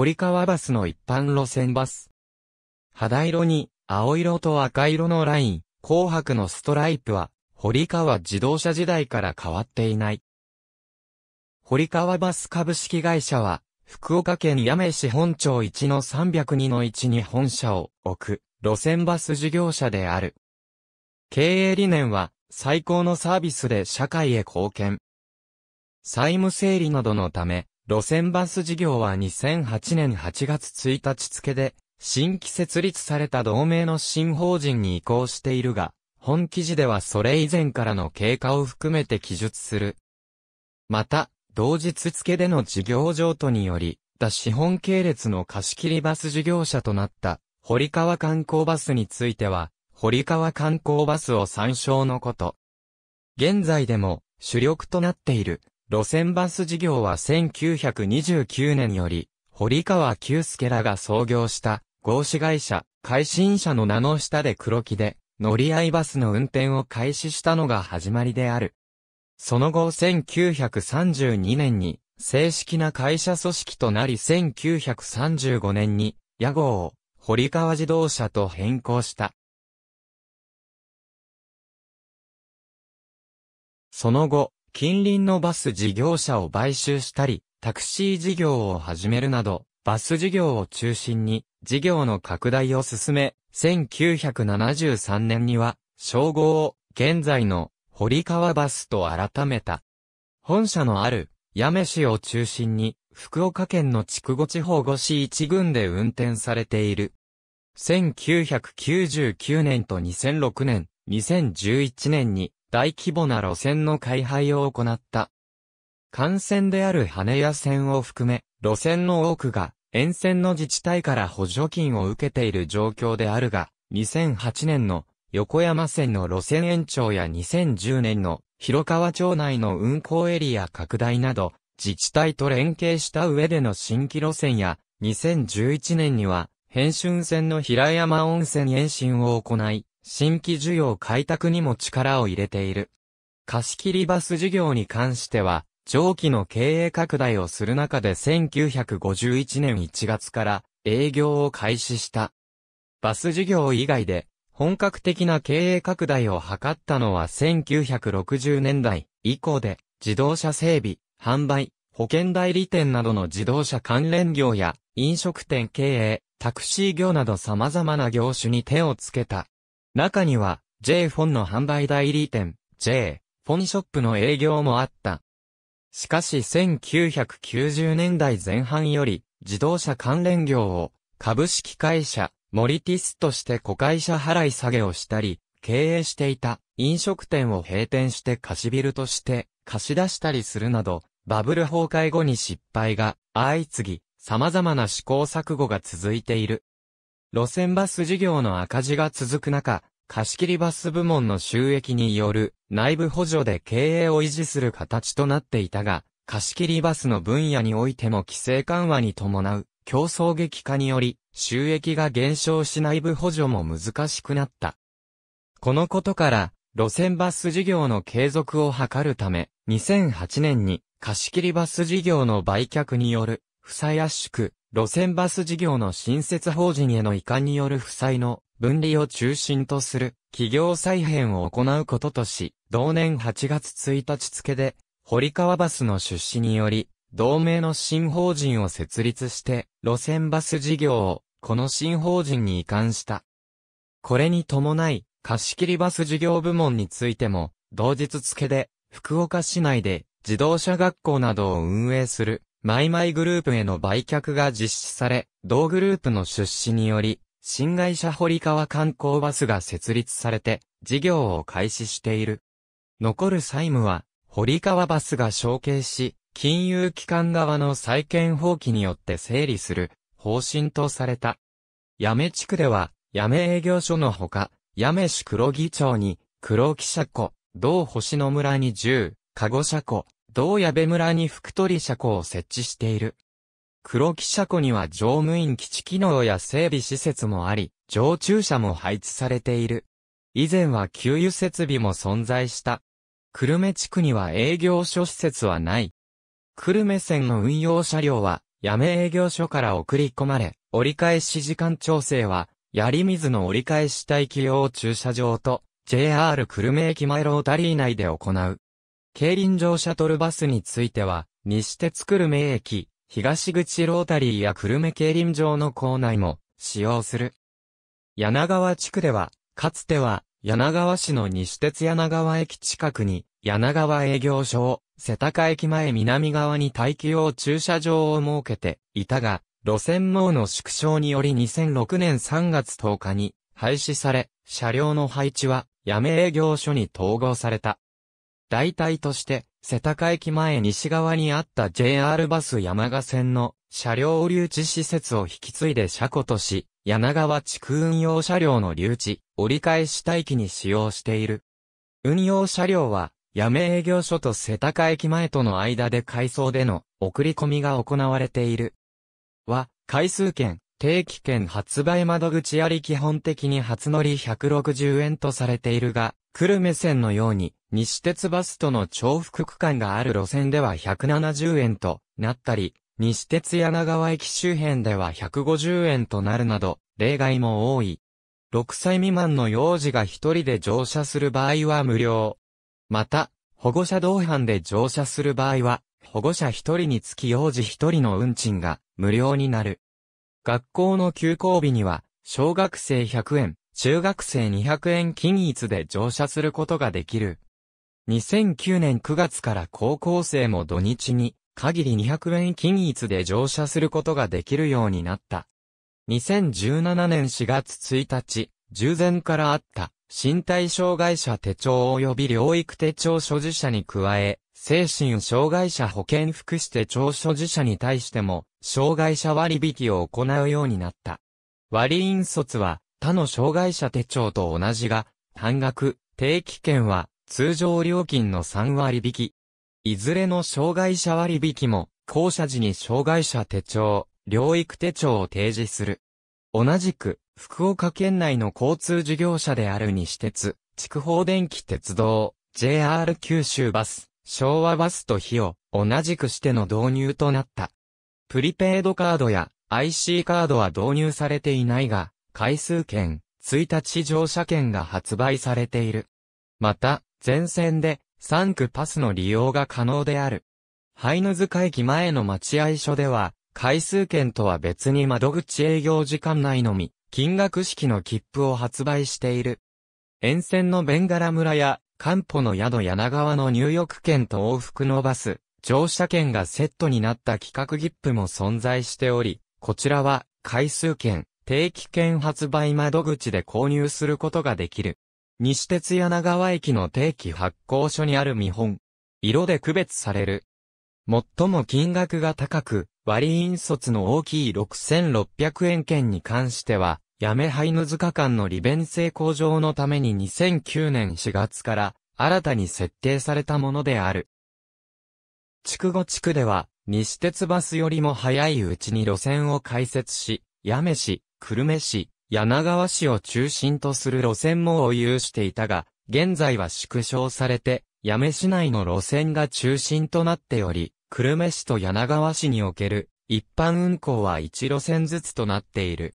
堀川バスの一般路線バス。肌色に青色と赤色のライン、紅白のストライプは、堀川自動車時代から変わっていない。堀川バス株式会社は、福岡県八女市本町1の302の1に本社を置く、路線バス事業者である。経営理念は、最高のサービスで社会へ貢献。債務整理などのため、路線バス事業は2008年8月1日付で、新規設立された同盟の新法人に移行しているが、本記事ではそれ以前からの経過を含めて記述する。また、同日付での事業譲渡により、他資本系列の貸切バス事業者となった、堀川観光バスについては、堀川観光バスを参照のこと。現在でも主力となっている。路線バス事業は1929年より、堀川久介らが創業した、合資会社、改新社の名の下で黒木で、乗り合いバスの運転を開始したのが始まりである。その後1932年に、正式な会社組織となり1935年に、屋号を、堀川自動車と変更した。その後、近隣のバス事業者を買収したり、タクシー事業を始めるなど、バス事業を中心に事業の拡大を進め、1973年には称号を現在の堀川バスと改めた。本社のある八女市を中心に福岡県の筑後地方五市一群で運転されている。1999年と2006年、2011年に大規模な路線の開廃を行った。幹線である羽屋線を含め、路線の多くが沿線の自治体から補助金を受けている状況であるが、2008年の横山線の路線延長や2010年の広川町内の運行エリア拡大など、自治体と連携した上での新規路線や、2011年には、編春線の平山温泉延伸を行い、新規需要開拓にも力を入れている。貸切バス事業に関しては、上記の経営拡大をする中で1951年1月から営業を開始した。バス事業以外で本格的な経営拡大を図ったのは1960年代以降で自動車整備、販売、保険代理店などの自動車関連業や飲食店経営、タクシー業など様々な業種に手をつけた。中には、J フォンの販売代理店、J フォンショップの営業もあった。しかし1990年代前半より、自動車関連業を、株式会社、モリティスとして子会社払い下げをしたり、経営していた飲食店を閉店して貸しビルとして貸し出したりするなど、バブル崩壊後に失敗が相次ぎ、様々な試行錯誤が続いている。路線バス事業の赤字が続く中、貸切バス部門の収益による内部補助で経営を維持する形となっていたが、貸切バスの分野においても規制緩和に伴う競争激化により収益が減少し内部補助も難しくなった。このことから路線バス事業の継続を図るため2008年に貸切バス事業の売却による負債圧縮路線バス事業の新設法人への移管による負債の分離を中心とする企業再編を行うこととし、同年8月1日付で、堀川バスの出資により、同盟の新法人を設立して、路線バス事業を、この新法人に移管した。これに伴い、貸切バス事業部門についても、同日付で、福岡市内で自動車学校などを運営するマイマイグループへの売却が実施され、同グループの出資により、新会社堀川観光バスが設立されて、事業を開始している。残る債務は、堀川バスが承継し、金融機関側の債権放棄によって整理する方針とされた。八女地区では、八女営業所のほか、八女市黒木町に、黒木車庫、同星野村に10、籠車庫、道矢部村に福取車庫を設置している。黒木車庫には乗務員基地機能や整備施設もあり、常駐車も配置されている。以前は給油設備も存在した。久留米地区には営業所施設はない。久留米線の運用車両は、やめ営業所から送り込まれ、折り返し時間調整は、槍水の折り返し待機用駐車場と、JR 久留米駅前ロータリー内で行う。競輪場シャトルバスについては、西鉄久留米駅、東口ロータリーや久留米競輪場の構内も使用する。柳川地区では、かつては、柳川市の西鉄柳川駅近くに、柳川営業所を、田高駅前南側に待機用駐車場を設けていたが、路線網の縮小により2006年3月10日に廃止され、車両の配置は、やめ営業所に統合された。代替として、世田谷駅前西側にあった JR バス山賀線の車両留置施設を引き継いで車庫とし、柳川地区運用車両の留置、折り返し待機に使用している。運用車両は、八女営業所と世田谷駅前との間で改装での送り込みが行われている。は、回数券、定期券発売窓口あり基本的に初乗り160円とされているが、久留米線のように、西鉄バスとの重複区間がある路線では170円となったり、西鉄柳川駅周辺では150円となるなど、例外も多い。6歳未満の幼児が一人で乗車する場合は無料。また、保護者同伴で乗車する場合は、保護者一人につき幼児一人の運賃が無料になる。学校の休校日には、小学生100円、中学生200円均一で乗車することができる。2009年9月から高校生も土日に限り200円均一で乗車することができるようになった。2017年4月1日、従前からあった身体障害者手帳及び療育手帳所持者に加え、精神障害者保健福祉手帳所持者に対しても、障害者割引を行うようになった。割引率は、他の障害者手帳と同じが、半額、定期券は、通常料金の3割引き。いずれの障害者割引も、校舎時に障害者手帳、療育手帳を提示する。同じく、福岡県内の交通事業者である西鉄、筑豊電気鉄道、JR 九州バス、昭和バスと費を同じくしての導入となった。プリペイドカードや IC カードは導入されていないが、回数券、1日乗車券が発売されている。また、全線で3区パスの利用が可能である。ハヌズ塚駅前の待合所では、回数券とは別に窓口営業時間内のみ、金額式の切符を発売している。沿線のベンガラ村や、漢方の宿柳川の入浴券と往復のバス、乗車券がセットになった企画切符も存在しており、こちらは、回数券、定期券発売窓口で購入することができる。西鉄柳川駅の定期発行所にある見本。色で区別される。最も金額が高く、割引率の大きい6600円券に関しては、やめハイヌ塚間の利便性向上のために2009年4月から新たに設定されたものである。筑後地区では、西鉄バスよりも早いうちに路線を開設し、八女市、久留米市、柳川市を中心とする路線網を有していたが、現在は縮小されて、八女市内の路線が中心となっており、久留米市と柳川市における一般運行は1路線ずつとなっている。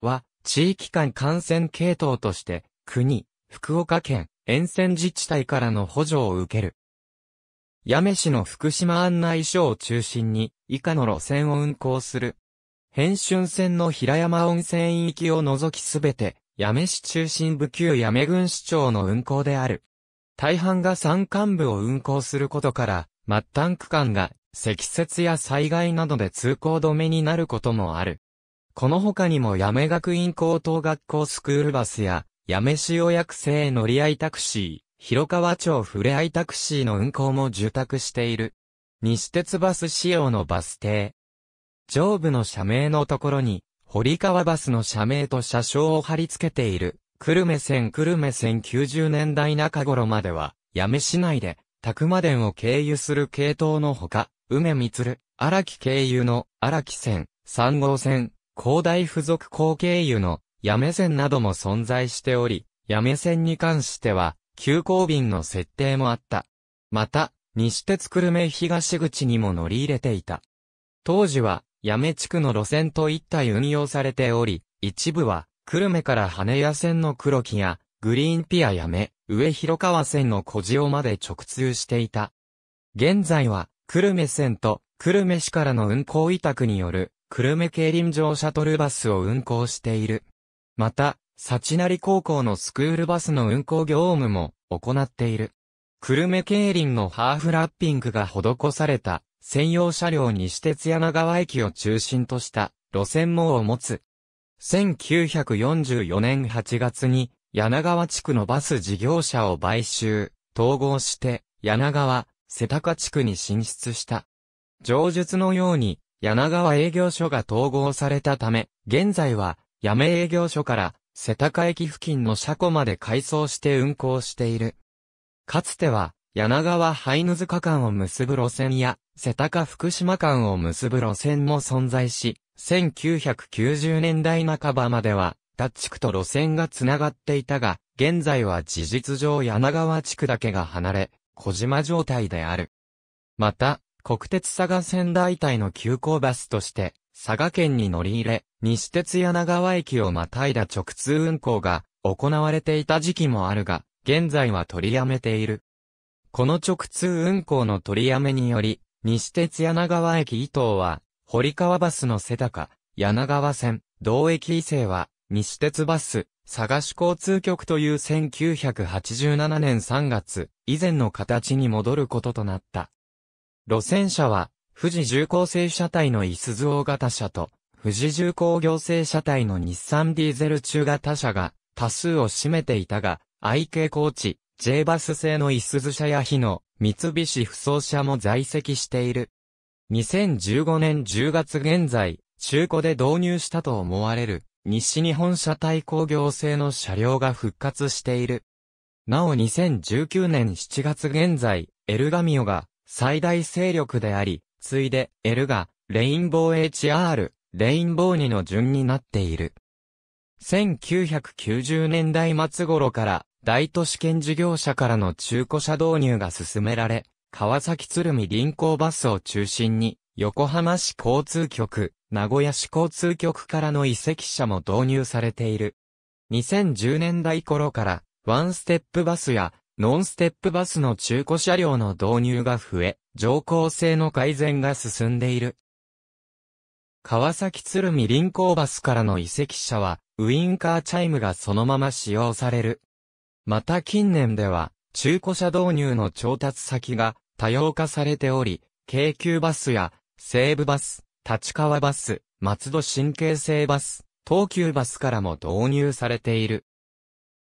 は、地域間感染系統として、国、福岡県、沿線自治体からの補助を受ける。八女市の福島案内所を中心に、以下の路線を運行する。変春線の平山温泉域を除きすべて、八女市中心部旧八女郡市長の運行である。大半が山間部を運行することから、末端区間が積雪や災害などで通行止めになることもある。この他にも八女学院高等学校スクールバスや、八女市予約制乗り合いタクシー、広川町ふれあいタクシーの運行も受託している。西鉄バス仕様のバス停、上部の社名のところに、堀川バスの社名と車掌を貼り付けている、久留米線久留米線90年代中頃までは、八女市内で、宅間電を経由する系統のほか、梅光、荒木経由の荒木線、3号線、広大附属高経由の八女線なども存在しており、八女線に関しては、急行便の設定もあった。また、西鉄久留米東口にも乗り入れていた。当時は、八女地区の路線と一体運用されており、一部は、久留米から羽屋線の黒木や、グリーンピアやめ、上広川線の小塩まで直通していた。現在は、久留米線と、久留米市からの運行委託による、久留米競輪場シャトルバスを運行している。また、幸成高校のスクールバスの運行業務も行っている。久留米競輪のハーフラッピングが施された専用車両西鉄柳川駅を中心とした路線網を持つ。1944年8月に柳川地区のバス事業者を買収、統合して柳川、瀬高地区に進出した。上述のように柳川営業所が統合されたため、現在は八女営業所から瀬高駅付近の車庫まで改装して運行している。かつては柳川ハイヌ塚間を結ぶ路線や田谷福島間を結ぶ路線も存在し、1990年代半ばまでは、田地区と路線がつながっていたが、現在は事実上柳川地区だけが離れ、小島状態である。また、国鉄佐賀線台替の急行バスとして、佐賀県に乗り入れ、西鉄柳川駅をまたいだ直通運行が行われていた時期もあるが、現在は取りやめている。この直通運行の取りやめにより、西鉄柳川駅伊東は、堀川バスの背高、柳川線、同駅伊勢は、西鉄バス、佐賀市交通局という1987年3月、以前の形に戻ることとなった。路線車は、富士重工製車体のイスズ大型車と、富士重工業製車体の日産ディーゼル中型車が多数を占めていたが、愛系高知、J バス製のイスズ車や日野、三菱不走車も在籍している。2015年10月現在、中古で導入したと思われる、西日本車体工業製の車両が復活している。なお2019年7月現在、エルガミオが最大勢力であり、ついで、エルガ、レインボー HR、レインボー2の順になっている。1990年代末頃から大都市圏事業者からの中古車導入が進められ、川崎鶴見臨港バスを中心に、横浜市交通局、名古屋市交通局からの移籍車も導入されている。2010年代頃から、ワンステップバスや、ノンステップバスの中古車両の導入が増え、乗降性の改善が進んでいる。川崎鶴見臨港バスからの移籍車は、ウインカーチャイムがそのまま使用されるまた近年では、中古車導入の調達先が多様化されており、京急バスや西武バス、立川バス、松戸新京成バス、東急バスからも導入されている。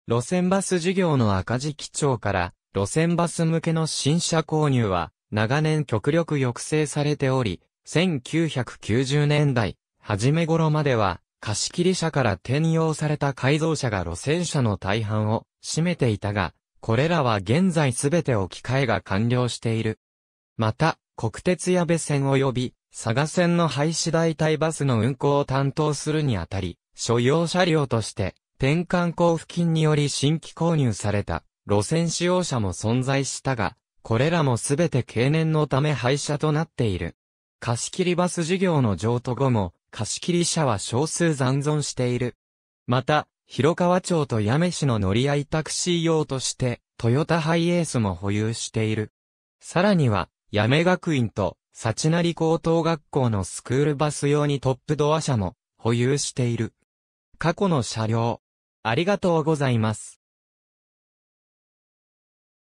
路線バス事業の赤字基調から、路線バス向けの新車購入は、長年極力抑制されており、1990年代、初め頃までは、貸切車から転用された改造車が路線車の大半を占めていたが、これらは現在すべて置き換えが完了している。また、国鉄や別線及び、佐賀線の廃止代替バスの運行を担当するにあたり、所要車両として、転換交付金により新規購入された、路線使用者も存在したが、これらもすべて経年のため廃車となっている。貸切バス事業の譲渡後も、貸切車は少数残存している。また、広川町と八女市の乗り合いタクシー用として、トヨタハイエースも保有している。さらには、八女学院と、幸成高等学校のスクールバス用にトップドア車も保有している。過去の車両。ありがとうございます。